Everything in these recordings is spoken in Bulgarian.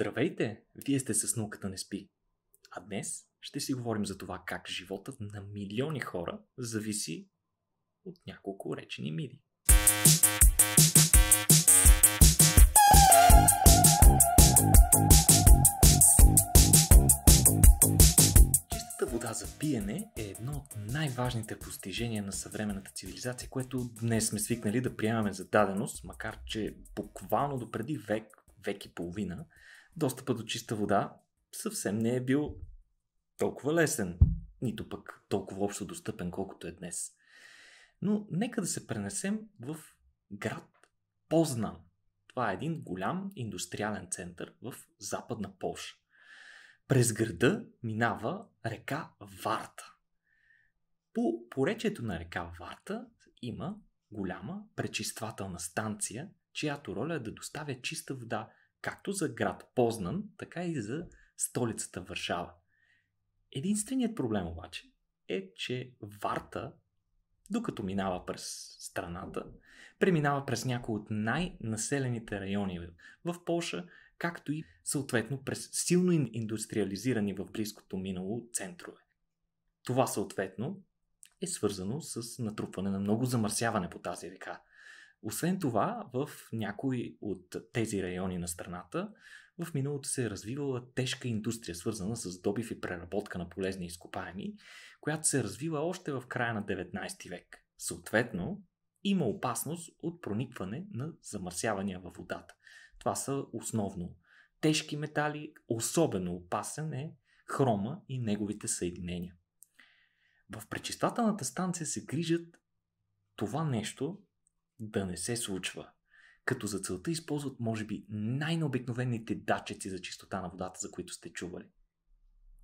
Здравейте! Вие сте с Науката не спи. А днес ще си говорим за това как животът на милиони хора зависи от няколко речени миди. Чистата вода за пиене е едно от най-важните постижения на съвременната цивилизация, което днес сме свикнали да приемаме за даденост, макар че буквално до преди век век и половина, достъпа до чиста вода съвсем не е бил толкова лесен, нито пък толкова общо достъпен, колкото е днес. Но нека да се пренесем в град Познан. Това е един голям индустриален център в западна Польша. През града минава река Варта. По поречието на река Варта има голяма пречиствателна станция, чиято роля е да доставя чиста вода както за град Познан, така и за столицата Варшава. Единственият проблем обаче е, че Варта, докато минава през страната, преминава през някои от най-населените райони в Польша, както и съответно през силно индустриализирани в близкото минало центрове. Това съответно е свързано с натрупване на много замърсяване по тази река, освен това, в някои от тези райони на страната в миналото се е развивала тежка индустрия, свързана с добив и преработка на полезни изкопаеми, която се е развила още в края на 19 век. Съответно, има опасност от проникване на замърсявания във водата. Това са основно тежки метали, особено опасен е хрома и неговите съединения. В пречиствателната станция се грижат това нещо да не се случва. Като за целта използват, може би, най-необикновените датчици за чистота на водата, за които сте чували.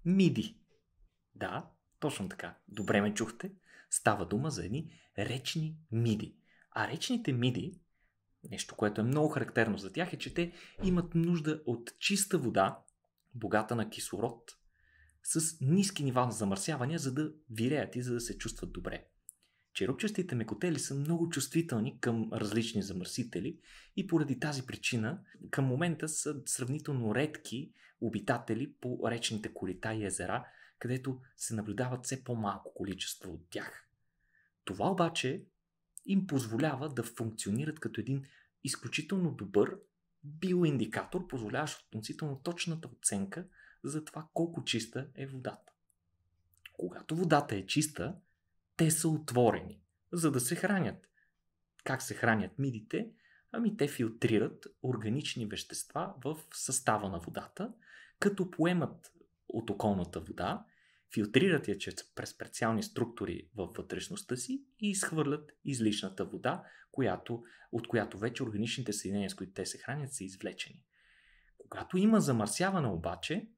Миди. Да, точно така. Добре ме чухте. Става дума за едни речни миди. А речните миди, нещо, което е много характерно за тях, е, че те имат нужда от чиста вода, богата на кислород, с ниски нива на замърсяване, за да виреят и за да се чувстват добре. Черупчестите мекотели са много чувствителни към различни замърсители и поради тази причина към момента са сравнително редки обитатели по речните корита и езера, където се наблюдават все по-малко количество от тях. Това обаче им позволява да функционират като един изключително добър биоиндикатор, позволяващ относително точната оценка за това колко чиста е водата. Когато водата е чиста, те са отворени, за да се хранят. Как се хранят мидите? Ами те филтрират органични вещества в състава на водата, като поемат от околната вода, филтрират я през специални структури във вътрешността си и изхвърлят излишната вода, която, от която вече органичните съединения, с които те се хранят, са извлечени. Когато има замърсяване обаче,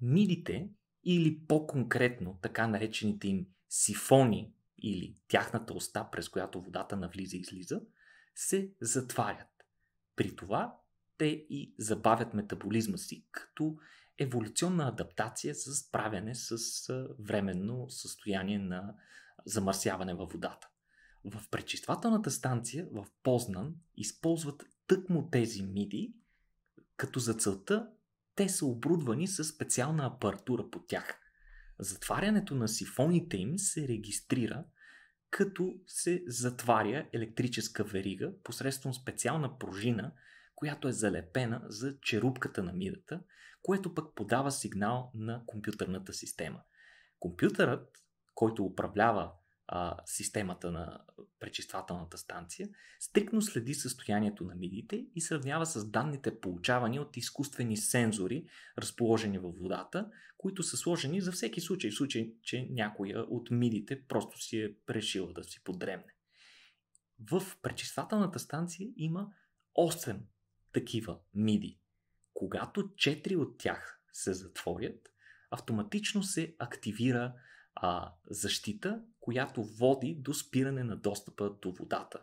мидите или по-конкретно така наречените им сифони или тяхната уста, през която водата навлиза и излиза, се затварят. При това те и забавят метаболизма си, като еволюционна адаптация за справяне с временно състояние на замърсяване във водата. В пречиствателната станция в Познан използват тъкмо тези миди, като за целта те са обрудвани с специална апаратура по тях. Затварянето на сифоните им се регистрира като се затваря електрическа верига посредством специална пружина, която е залепена за черупката на мидата, което пък подава сигнал на компютърната система. Компютърът, който управлява а, системата на пречиствателната станция, стрикно следи състоянието на мидите и сравнява с данните получавани от изкуствени сензори, разположени във водата, които са сложени за всеки случай, в случай, че някоя от мидите просто си е решила да си подремне. В пречиствателната станция има 8 такива миди. Когато 4 от тях се затворят, автоматично се активира а, защита, която води до спиране на достъпа до водата.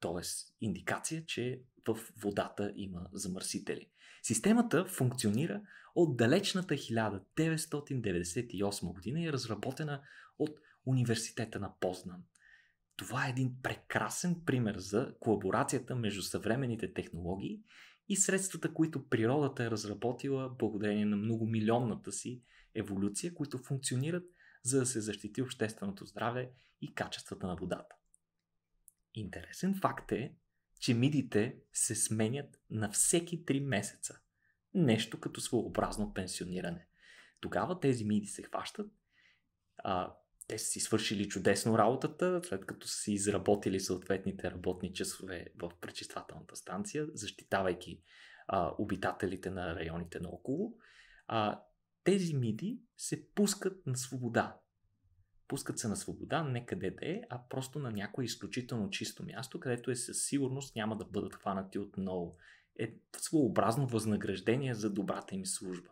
Тоест индикация, че в водата има замърсители. Системата функционира от далечната 1998 година и е разработена от Университета на Познан. Това е един прекрасен пример за колаборацията между съвременните технологии и средствата, които природата е разработила благодарение на многомилионната си еволюция, които функционират – за да се защити общественото здраве и качествата на водата. Интересен факт е, че мидите се сменят на всеки 3 месеца. Нещо като своеобразно пенсиониране. Тогава тези миди се хващат, а, те са си свършили чудесно работата, след като са си изработили съответните работни часове в пречиствателната станция, защитавайки а, обитателите на районите наоколо. А, тези миди се пускат на свобода. Пускат се на свобода, не къде да е, а просто на някое изключително чисто място, където е със сигурност няма да бъдат хванати отново. Е своеобразно възнаграждение за добрата им служба.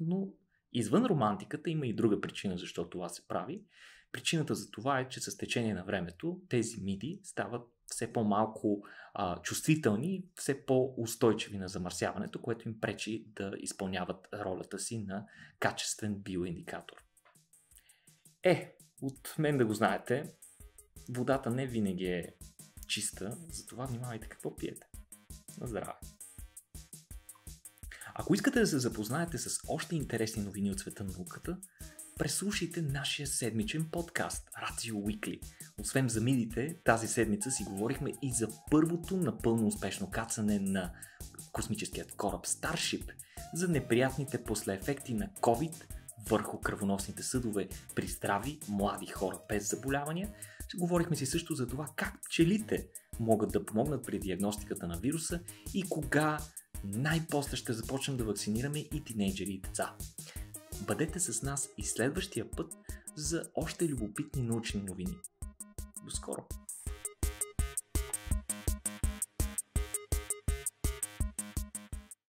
Но извън романтиката има и друга причина защо това се прави. Причината за това е, че с течение на времето тези миди стават все по-малко а, чувствителни и все по-устойчиви на замърсяването, което им пречи да изпълняват ролята си на качествен биоиндикатор. Е, от мен да го знаете, водата не винаги е чиста, затова внимавайте какво пиете. На здраве! Ако искате да се запознаете с още интересни новини от света на науката, преслушайте нашия седмичен подкаст Ratio Weekly. Освен за мидите, тази седмица си говорихме и за първото напълно успешно кацане на космическият кораб Starship, за неприятните послеефекти на COVID върху кръвоносните съдове при здрави млади хора без заболявания. Говорихме си също за това как пчелите могат да помогнат при диагностиката на вируса и кога най-после ще започнем да вакцинираме и тинейджери и деца. Бъдете с нас и следващия път за още любопитни научни новини. До скоро!